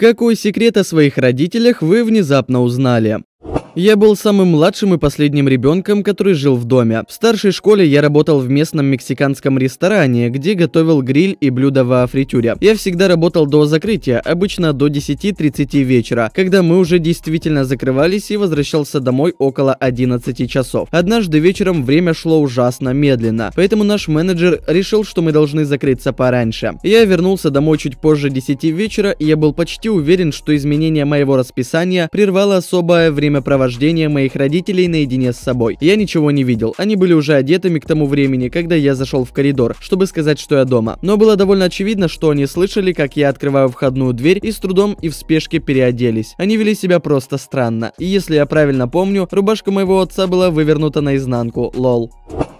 Какой секрет о своих родителях вы внезапно узнали? Я был самым младшим и последним ребенком, который жил в доме. В старшей школе я работал в местном мексиканском ресторане, где готовил гриль и блюда во фритюре. Я всегда работал до закрытия, обычно до 10-30 вечера, когда мы уже действительно закрывались и возвращался домой около 11 часов. Однажды вечером время шло ужасно медленно, поэтому наш менеджер решил, что мы должны закрыться пораньше. Я вернулся домой чуть позже 10 вечера, и я был почти уверен, что изменение моего расписания прервало особое время провождения нахождение моих родителей наедине с собой. Я ничего не видел, они были уже одетыми к тому времени, когда я зашел в коридор, чтобы сказать, что я дома. Но было довольно очевидно, что они слышали, как я открываю входную дверь и с трудом и в спешке переоделись. Они вели себя просто странно. И если я правильно помню, рубашка моего отца была вывернута наизнанку, лол.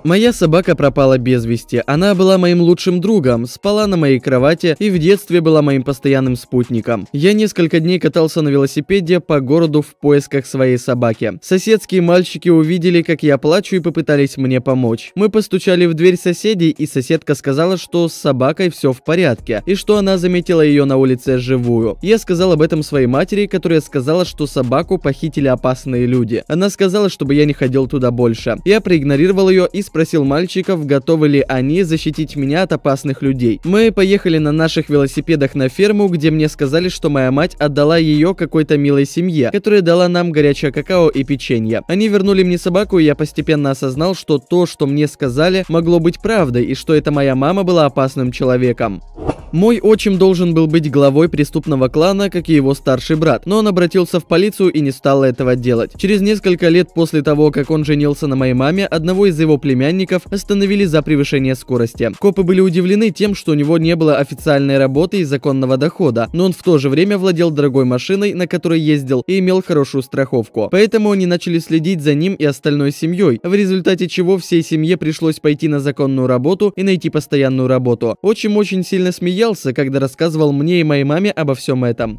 Моя собака пропала без вести. Она была моим лучшим другом, спала на моей кровати и в детстве была моим постоянным спутником. Я несколько дней катался на велосипеде по городу в поисках своей собаки. Соседские мальчики увидели, как я плачу и попытались мне помочь. Мы постучали в дверь соседей и соседка сказала, что с собакой все в порядке и что она заметила ее на улице живую. Я сказал об этом своей матери, которая сказала, что собаку похитили опасные люди. Она сказала, чтобы я не ходил туда больше. Я проигнорировал ее и спросил мальчиков, готовы ли они защитить меня от опасных людей. Мы поехали на наших велосипедах на ферму, где мне сказали, что моя мать отдала ее какой-то милой семье, которая дала нам горячее какао и печенье. Они вернули мне собаку, и я постепенно осознал, что то, что мне сказали, могло быть правдой, и что это моя мама была опасным человеком. Мой отчим должен был быть главой преступного клана, как и его старший брат, но он обратился в полицию и не стал этого делать. Через несколько лет после того, как он женился на моей маме, одного из его племен племянников остановили за превышение скорости. Копы были удивлены тем, что у него не было официальной работы и законного дохода, но он в то же время владел дорогой машиной, на которой ездил, и имел хорошую страховку. Поэтому они начали следить за ним и остальной семьей, в результате чего всей семье пришлось пойти на законную работу и найти постоянную работу. Отчим очень сильно смеялся, когда рассказывал мне и моей маме обо всем этом.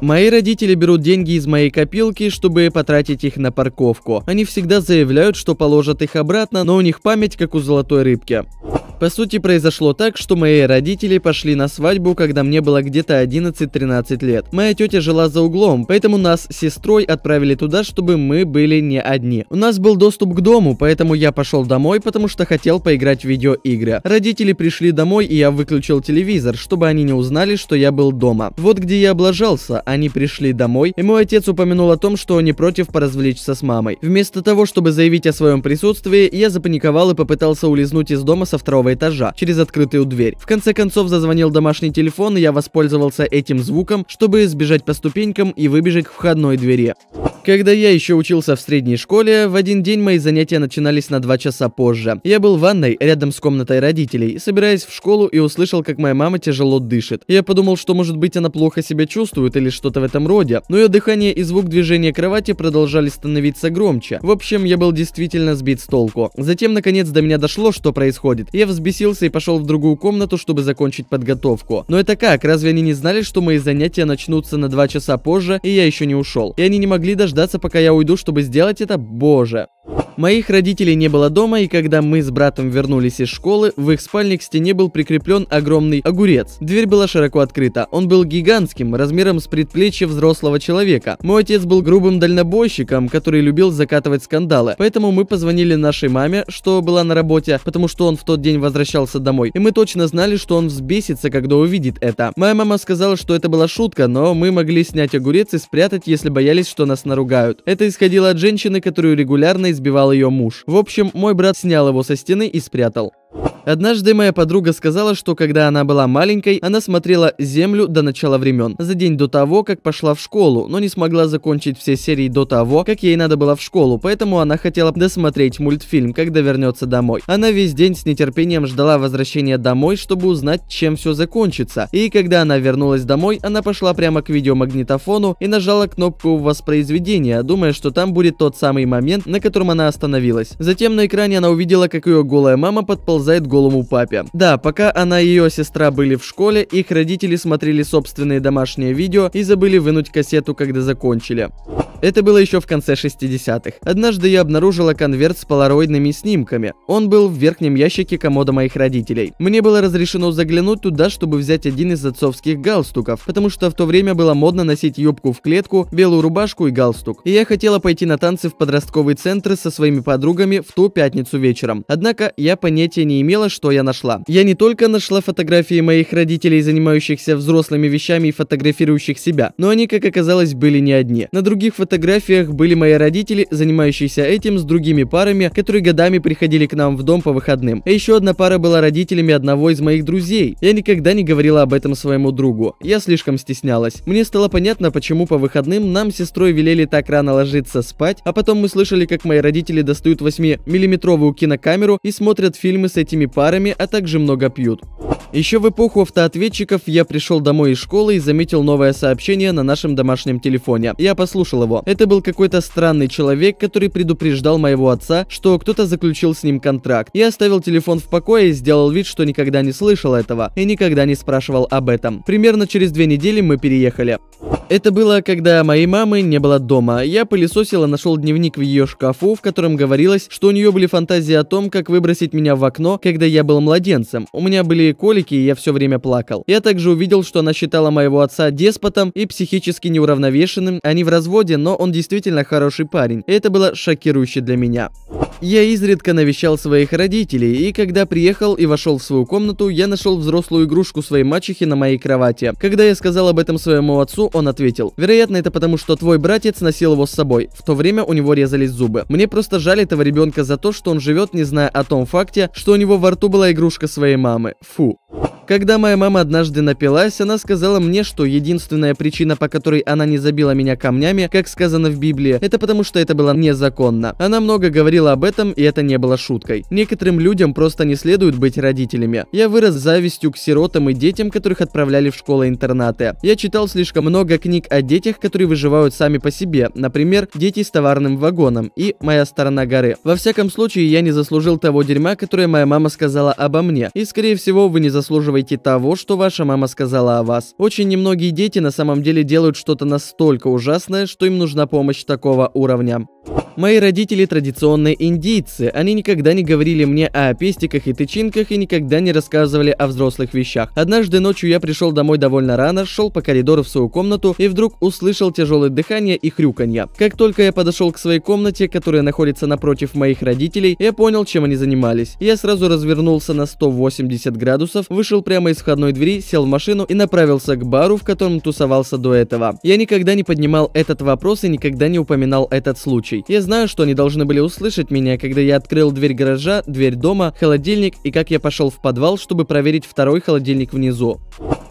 Мои родители берут деньги из моей копилки, чтобы потратить их на парковку. Они всегда заявляют, что положат их обратно, но у них память как у золотой рыбки. По сути, произошло так, что мои родители пошли на свадьбу, когда мне было где-то 11-13 лет. Моя тетя жила за углом, поэтому нас с сестрой отправили туда, чтобы мы были не одни. У нас был доступ к дому, поэтому я пошел домой, потому что хотел поиграть в видеоигры. Родители пришли домой, и я выключил телевизор, чтобы они не узнали, что я был дома. Вот где я облажался, они пришли домой, и мой отец упомянул о том, что он не против поразвлечься с мамой. Вместо того, чтобы заявить о своем присутствии, я запаниковал и попытался улизнуть из дома со второго первого этажа через открытую дверь. В конце концов зазвонил домашний телефон, и я воспользовался этим звуком, чтобы сбежать по ступенькам и выбежать к входной двери. Когда я еще учился в средней школе, в один день мои занятия начинались на два часа позже. Я был в ванной рядом с комнатой родителей, собираясь в школу и услышал, как моя мама тяжело дышит. Я подумал, что может быть она плохо себя чувствует или что-то в этом роде, но ее дыхание и звук движения кровати продолжали становиться громче. В общем, я был действительно сбит с толку. Затем, наконец, до меня дошло, что происходит. Я взбил взбесился и пошел в другую комнату, чтобы закончить подготовку. Но это как? Разве они не знали, что мои занятия начнутся на 2 часа позже, и я еще не ушел? И они не могли дождаться, пока я уйду, чтобы сделать это? Боже. Моих родителей не было дома, и когда мы с братом вернулись из школы, в их спальне к стене был прикреплен огромный огурец. Дверь была широко открыта. Он был гигантским, размером с предплечье взрослого человека. Мой отец был грубым дальнобойщиком, который любил закатывать скандалы. Поэтому мы позвонили нашей маме, что была на работе, потому что он в тот день возвращался домой. И мы точно знали, что он взбесится, когда увидит это. Моя мама сказала, что это была шутка, но мы могли снять огурец и спрятать, если боялись, что нас наругают. Это исходило от женщины, которую регулярно из избивал ее муж. В общем, мой брат снял его со стены и спрятал. Однажды моя подруга сказала, что когда она была маленькой, она смотрела «Землю» до начала времен, за день до того, как пошла в школу, но не смогла закончить все серии до того, как ей надо было в школу, поэтому она хотела досмотреть мультфильм, когда вернется домой. Она весь день с нетерпением ждала возвращения домой, чтобы узнать, чем все закончится. И когда она вернулась домой, она пошла прямо к видеомагнитофону и нажала кнопку воспроизведения, думая, что там будет тот самый момент, на котором она остановилась. Затем на экране она увидела, как ее голая мама подползает голому папе. Да, пока она и ее сестра были в школе, их родители смотрели собственные домашние видео и забыли вынуть кассету, когда закончили. Это было еще в конце 60-х. Однажды я обнаружила конверт с полароидными снимками. Он был в верхнем ящике комода моих родителей. Мне было разрешено заглянуть туда, чтобы взять один из отцовских галстуков, потому что в то время было модно носить юбку в клетку, белую рубашку и галстук. И я хотела пойти на танцы в подростковый центр со своими подругами в ту пятницу вечером. Однако я понятия не имела, посмотрела, что я нашла. Я не только нашла фотографии моих родителей, занимающихся взрослыми вещами и фотографирующих себя, но они, как оказалось, были не одни. На других фотографиях были мои родители, занимающиеся этим с другими парами, которые годами приходили к нам в дом по выходным. А еще одна пара была родителями одного из моих друзей. Я никогда не говорила об этом своему другу. Я слишком стеснялась. Мне стало понятно, почему по выходным нам с сестрой велели так рано ложиться спать, а потом мы слышали, как мои родители достают 8-миллиметровую кинокамеру и смотрят фильмы с этими парами, а также много пьют. Еще в эпоху автоответчиков я пришел домой из школы и заметил новое сообщение на нашем домашнем телефоне. Я послушал его. Это был какой-то странный человек, который предупреждал моего отца, что кто-то заключил с ним контракт. Я оставил телефон в покое и сделал вид, что никогда не слышал этого и никогда не спрашивал об этом. Примерно через две недели мы переехали. Это было, когда моей мамы не было дома. Я пылесосил и нашел дневник в ее шкафу, в котором говорилось, что у нее были фантазии о том, как выбросить меня в окно, когда я был младенцем. У меня были коли Африке, и я все время плакал. Я также увидел, что она считала моего отца деспотом и психически неуравновешенным. Они в разводе, но он действительно хороший парень. И это было шокирующе для меня. Я изредка навещал своих родителей, и когда приехал и вошел в свою комнату, я нашел взрослую игрушку своей мачехи на моей кровати. Когда я сказал об этом своему отцу, он ответил, вероятно это потому, что твой братец носил его с собой. В то время у него резались зубы. Мне просто жаль этого ребенка за то, что он живет, не зная о том факте, что у него во рту была игрушка своей мамы. Фу. Когда моя мама однажды напилась, она сказала мне, что единственная причина, по которой она не забила меня камнями, как сказано в Библии, это потому что это было незаконно. Она много говорила об этом, и это не было шуткой. Некоторым людям просто не следует быть родителями. Я вырос завистью к сиротам и детям, которых отправляли в школы-интернаты. Я читал слишком много книг о детях, которые выживают сами по себе, например, «Дети с товарным вагоном» и «Моя сторона горы». Во всяком случае, я не заслужил того дерьма, которое моя мама сказала обо мне, и, скорее всего, вы не заслуживаете учитывайте того, что ваша мама сказала о вас. Очень немногие дети на самом деле делают что-то настолько ужасное, что им нужна помощь такого уровня. Мои родители традиционные индийцы. Они никогда не говорили мне о пестиках и тычинках и никогда не рассказывали о взрослых вещах. Однажды ночью я пришел домой довольно рано, шел по коридору в свою комнату и вдруг услышал тяжелое дыхание и хрюканье. Как только я подошел к своей комнате, которая находится напротив моих родителей, я понял, чем они занимались. Я сразу развернулся на 180 градусов, вышел прямо из входной двери, сел в машину и направился к бару, в котором тусовался до этого. Я никогда не поднимал этот вопрос и никогда не упоминал этот случай. Я я знаю, что они должны были услышать меня, когда я открыл дверь гаража, дверь дома, холодильник и как я пошел в подвал, чтобы проверить второй холодильник внизу.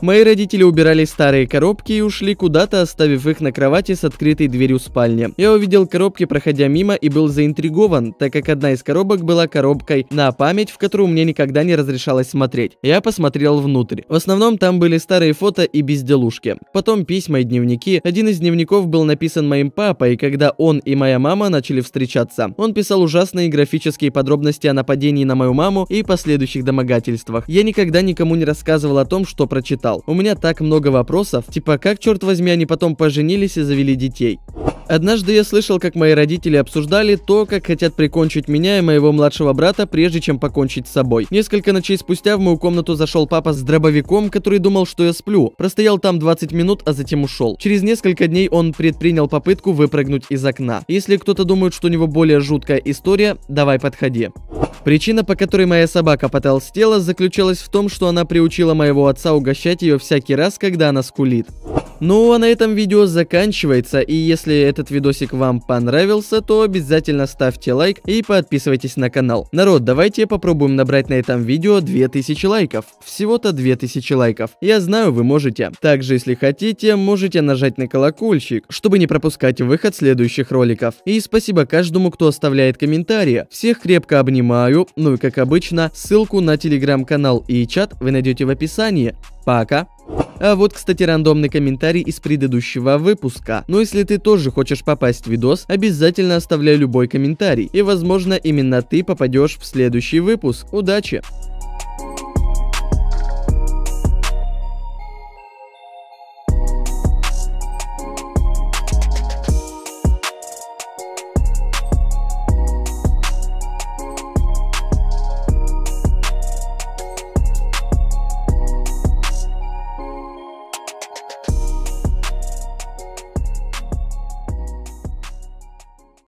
Мои родители убирали старые коробки и ушли куда-то, оставив их на кровати с открытой дверью спальни. Я увидел коробки, проходя мимо, и был заинтригован, так как одна из коробок была коробкой на память, в которую мне никогда не разрешалось смотреть. Я посмотрел внутрь. В основном там были старые фото и безделушки. Потом письма и дневники. Один из дневников был написан моим папой, когда он и моя мама начали встречаться. Он писал ужасные графические подробности о нападении на мою маму и последующих домогательствах. Я никогда никому не рассказывал о том, что прочитал стал. У меня так много вопросов, типа как, черт возьми, они потом поженились и завели детей. Однажды я слышал, как мои родители обсуждали то, как хотят прикончить меня и моего младшего брата, прежде чем покончить с собой. Несколько ночей спустя в мою комнату зашел папа с дробовиком, который думал, что я сплю. Простоял там 20 минут, а затем ушел. Через несколько дней он предпринял попытку выпрыгнуть из окна. Если кто-то думает, что у него более жуткая история, давай подходи. Причина, по которой моя собака потолстела, заключалась в том, что она приучила моего отца угощать ее всякий раз, когда она скулит. Ну а на этом видео заканчивается, и если этот видосик вам понравился, то обязательно ставьте лайк и подписывайтесь на канал. Народ, давайте попробуем набрать на этом видео 2000 лайков. Всего-то 2000 лайков. Я знаю, вы можете. Также, если хотите, можете нажать на колокольчик, чтобы не пропускать выход следующих роликов. И спасибо каждому, кто оставляет комментарии. Всех крепко обнимаю, ну и как обычно, ссылку на телеграм-канал и чат вы найдете в описании. Пока! А вот, кстати, рандомный комментарий из предыдущего выпуска. Но ну, если ты тоже хочешь попасть в видос, обязательно оставляй любой комментарий. И возможно именно ты попадешь в следующий выпуск. Удачи!